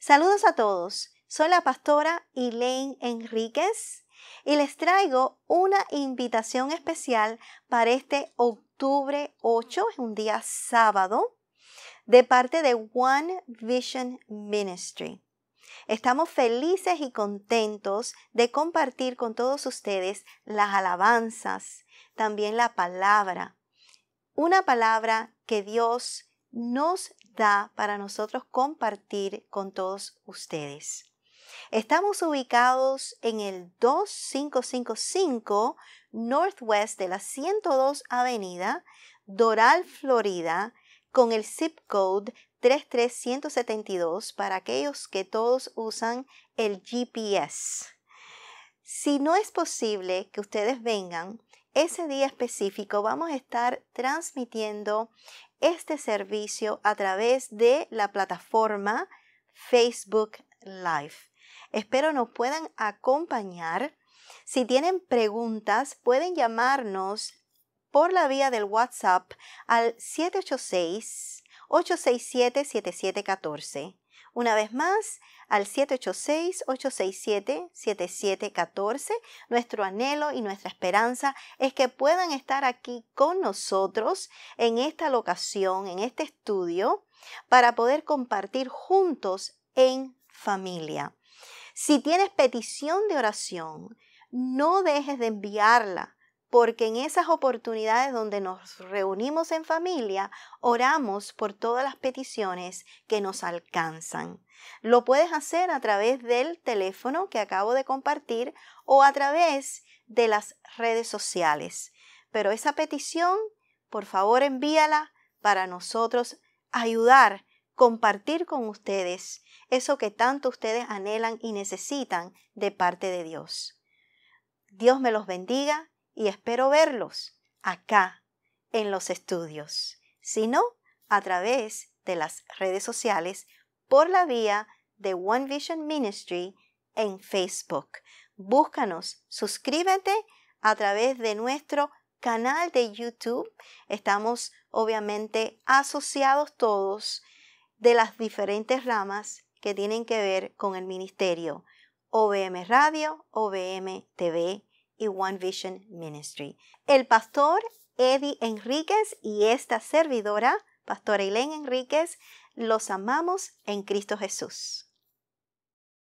Saludos a todos. Soy la pastora Elaine Enríquez y les traigo una invitación especial para este octubre 8, es un día sábado, de parte de One Vision Ministry. Estamos felices y contentos de compartir con todos ustedes las alabanzas, también la palabra, una palabra que Dios nos da para nosotros compartir con todos ustedes. Estamos ubicados en el 2555 Northwest de la 102 Avenida, Doral, Florida, con el zip code 33172 para aquellos que todos usan el GPS. Si no es posible que ustedes vengan, ese día específico vamos a estar transmitiendo este servicio a través de la plataforma Facebook Live. Espero nos puedan acompañar. Si tienen preguntas, pueden llamarnos por la vía del WhatsApp al 786 867 7714. Una vez más, al 786-867-7714. Nuestro anhelo y nuestra esperanza es que puedan estar aquí con nosotros en esta locación, en este estudio, para poder compartir juntos en familia. Si tienes petición de oración, no dejes de enviarla porque en esas oportunidades donde nos reunimos en familia, oramos por todas las peticiones que nos alcanzan. Lo puedes hacer a través del teléfono que acabo de compartir o a través de las redes sociales. Pero esa petición, por favor, envíala para nosotros ayudar, compartir con ustedes eso que tanto ustedes anhelan y necesitan de parte de Dios. Dios me los bendiga y espero verlos acá en los estudios, sino a través de las redes sociales por la vía de One Vision Ministry en Facebook. Búscanos, suscríbete a través de nuestro canal de YouTube. Estamos obviamente asociados todos de las diferentes ramas que tienen que ver con el ministerio. OBM Radio, OBM TV y One Vision Ministry. El pastor Eddie Enríquez y esta servidora, pastora Elaine Enríquez, los amamos en Cristo Jesús.